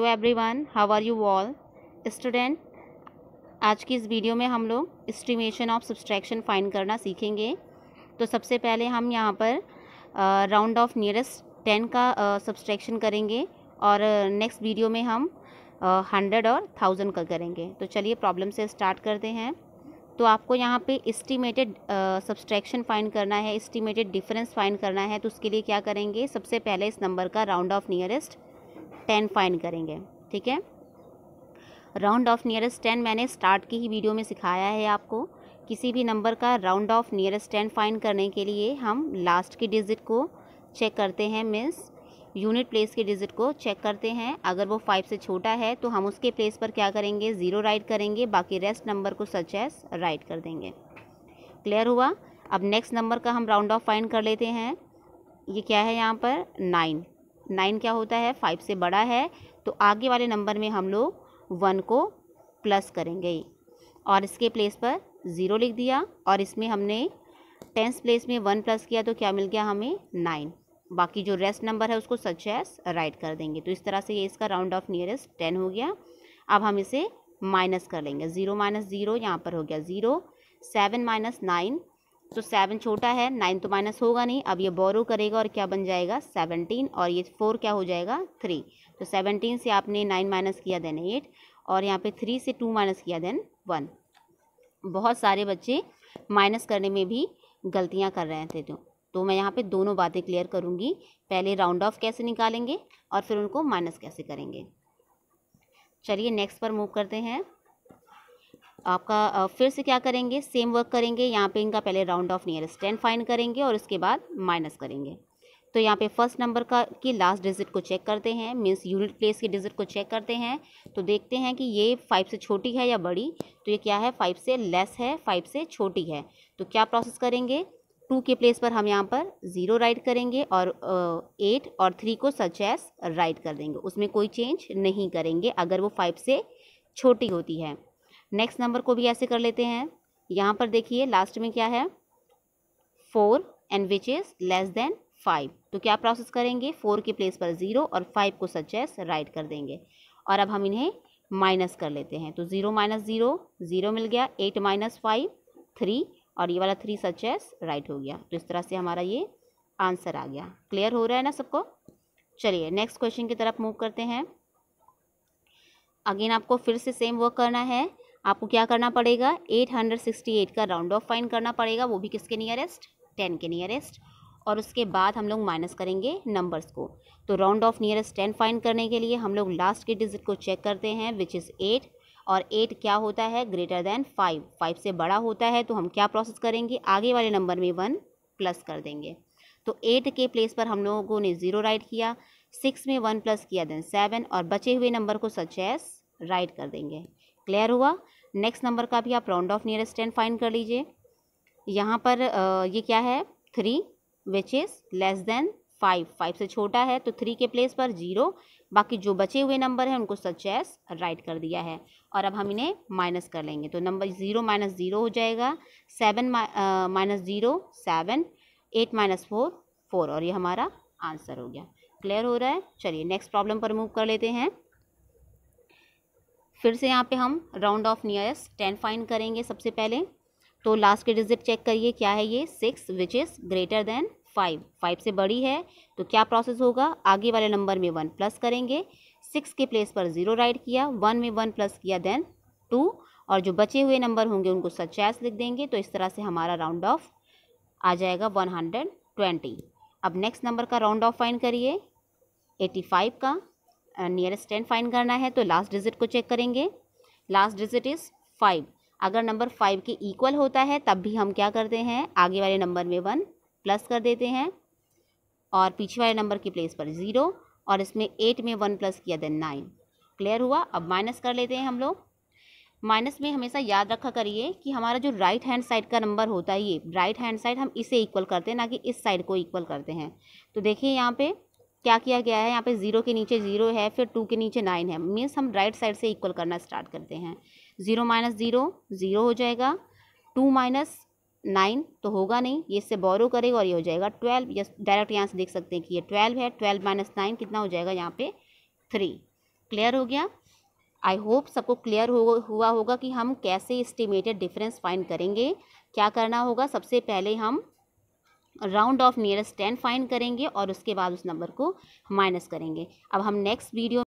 hello everyone how are you all student आज की इस वीडियो में हम लोग इस्टीमेशन ऑफ सब्सट्रैक्शन फाइंड करना सीखेंगे तो सबसे पहले हम यहाँ पर राउंड ऑफ नियरेस्ट टेन का सब्सट्रैक्शन uh, करेंगे और नेक्स्ट uh, वीडियो में हम हंड्रेड uh, और थाउजेंड का करेंगे तो चलिए प्रॉब्लम से स्टार्ट करते हैं तो आपको यहाँ पे इस्टीमेटेड सब्सट्रैक्शन फाइंड करना है इस्टीमेटेड डिफरेंस फाइंड करना है तो उसके लिए क्या करेंगे सबसे पहले इस नंबर का round off nearest ten find करेंगे ठीक है राउंड ऑफ नियरेस्ट टेन मैंने स्टार्ट की ही वीडियो में सिखाया है आपको किसी भी नंबर का round off nearest ten find करने के लिए हम लास्ट की डिजिट को चेक करते हैं मीन्स यूनिट प्लेस के डिजिट को चेक करते हैं अगर वो फाइव से छोटा है तो हम उसके प्लेस पर क्या करेंगे ज़ीरो राइट करेंगे बाकी रेस्ट नंबर को सच एस राइट कर देंगे क्लियर हुआ अब नेक्स्ट नंबर का हम राउंड ऑफ फाइंड कर लेते हैं ये क्या है यहाँ पर नाइन नाइन क्या होता है फाइव से बड़ा है तो आगे वाले नंबर में हम लोग वन को प्लस करेंगे और इसके प्लेस पर ज़ीरो लिख दिया और इसमें हमने टेंस प्लेस में वन प्लस किया तो क्या मिल गया हमें नाइन बाकी जो रेस्ट नंबर है उसको सच एस राइट कर देंगे तो इस तरह से ये इसका राउंड ऑफ नियरेस्ट टेन हो गया अब हम इसे माइनस कर लेंगे ज़ीरो माइनस ज़ीरो यहाँ पर हो गया ज़ीरो सेवन माइनस नाइन तो सेवन छोटा है नाइन तो माइनस होगा नहीं अब ये बोरो करेगा और क्या बन जाएगा सेवनटीन और ये फोर क्या हो जाएगा थ्री तो सेवनटीन से आपने नाइन माइनस किया देन एट और यहाँ पे थ्री से टू माइनस किया देन वन बहुत सारे बच्चे माइनस करने में भी गलतियाँ कर रहे थे तो तो मैं यहाँ पे दोनों बातें क्लियर करूँगी पहले राउंड ऑफ कैसे निकालेंगे और फिर उनको माइनस कैसे करेंगे चलिए नेक्स्ट पर मूव करते हैं आपका फिर से क्या करेंगे सेम वर्क करेंगे यहाँ पे इनका पहले round off nearest ten find करेंगे और उसके बाद माइनस करेंगे तो यहाँ पे फर्स्ट नंबर का की लास्ट डिजिट को चेक करते हैं मीन्स यूनिट प्लेस की डिजिट को चेक करते हैं तो देखते हैं कि ये फाइव से छोटी है या बड़ी तो ये क्या है फाइव से लेस है फाइव से छोटी है तो क्या प्रोसेस करेंगे टू के प्लेस पर हम यहाँ पर ज़ीरो राइट करेंगे और एट और थ्री को सच एस राइट कर देंगे उसमें कोई चेंज नहीं करेंगे अगर वो फाइव से छोटी होती है नेक्स्ट नंबर को भी ऐसे कर लेते हैं यहाँ पर देखिए लास्ट में क्या है four and which is less than five तो क्या प्रोसेस करेंगे फोर के प्लेस पर ज़ीरो और फाइव को सजेस्ट राइट कर देंगे और अब हम इन्हें माइनस कर लेते हैं तो ज़ीरो माइनस ज़ीरो ज़ीरो मिल गया एट माइनस फाइव थ्री और ये वाला थ्री सजेस राइट हो गया तो इस तरह से हमारा ये आंसर आ गया क्लियर हो रहा है ना सबको चलिए नेक्स्ट क्वेश्चन की तरफ मूव करते हैं अगेन आपको फिर से सेम वर्क करना है आपको क्या करना पड़ेगा 868 का राउंड ऑफ फ़ाइन करना पड़ेगा वो भी किसके नियरेस्ट टेन के नियरेस्ट और उसके बाद हम लोग माइनस करेंगे नंबर्स को तो round off nearest ten find करने के लिए हम लोग लास्ट के डिजिट को चेक करते हैं विच इज़ एट और एट क्या होता है ग्रेटर देन फाइव फाइव से बड़ा होता है तो हम क्या प्रोसेस करेंगे आगे वाले नंबर में वन प्लस कर देंगे तो एट के प्लेस पर हम लोगों ने ज़ीरो राइट किया सिक्स में वन प्लस किया देन सेवन और बचे हुए नंबर को सच एस राइट कर देंगे क्लियर हुआ नेक्स्ट नंबर का भी आप round off nearest ten find कर लीजिए यहाँ पर ये क्या है three which is less than five five से छोटा है तो थ्री के प्लेस पर जीरो बाकी जो बचे हुए नंबर हैं उनको सच एस राइट कर दिया है और अब हम इन्हें माइनस कर लेंगे तो नंबर ज़ीरो माइनस ज़ीरो हो जाएगा seven minus zero seven eight minus four four और ये हमारा आंसर हो गया क्लियर हो रहा है चलिए नेक्स्ट प्रॉब्लम पर मूव कर लेते हैं फिर से यहाँ पे हम round off nearest ten find करेंगे सबसे पहले तो लास्ट के डिजिट चेक करिए क्या है ये six which is greater than five five से बड़ी है तो क्या प्रोसेस होगा आगे वाले नंबर में वन प्लस करेंगे सिक्स के प्लेस पर ज़ीरो राइट किया वन में वन प्लस किया देन टू और जो बचे हुए नंबर होंगे उनको सचैस लिख देंगे तो इस तरह से हमारा राउंड ऑफ आ जाएगा वन हंड्रेड ट्वेंटी अब नेक्स्ट नंबर का राउंड ऑफ फ़ाइन करिए एटी फाइव का नियरेस्ट टेन फाइंड करना है तो लास्ट डिजिट को चेक करेंगे लास्ट डिजिट इज़ फाइव अगर नंबर फाइव के इक्वल होता है तब भी हम क्या करते हैं आगे वाले नंबर में वन प्लस कर देते हैं और पीछे वाले नंबर की प्लेस पर ज़ीरो और इसमें एट में वन प्लस किया देन नाइन क्लियर हुआ अब माइनस कर लेते हैं हम लोग माइनस में हमेशा याद रखा करिए कि हमारा जो राइट हैंड साइड का नंबर होता है ये राइट हैंड साइड हम इसे इक्वल करते हैं ना कि इस साइड को इक्वल करते हैं तो देखिए यहाँ पे क्या किया गया है यहाँ पे ज़ीरो के नीचे ज़ीरो है फिर टू के नीचे नाइन है मीन्स हम राइट साइड से इक्वल करना स्टार्ट करते हैं ज़ीरो माइनस ज़ीरो ज़ीरो हो जाएगा टू माइनस नाइन तो होगा नहीं ये इससे बोरो करेगा और ये हो जाएगा ट्वेल्व यस डायरेक्ट यहाँ से देख सकते हैं कि ये ट्वेल्व है ट्वेल्व माइनस नाइन कितना हो जाएगा यहाँ पे थ्री क्लियर हो गया आई होप सबको क्लियर हो हुआ होगा कि हम कैसे इस्टीमेटेड डिफरेंस फाइंड करेंगे क्या करना होगा सबसे पहले हम round off nearest ten find करेंगे और उसके बाद उस नंबर को माइनस करेंगे अब हम नेक्स्ट वीडियो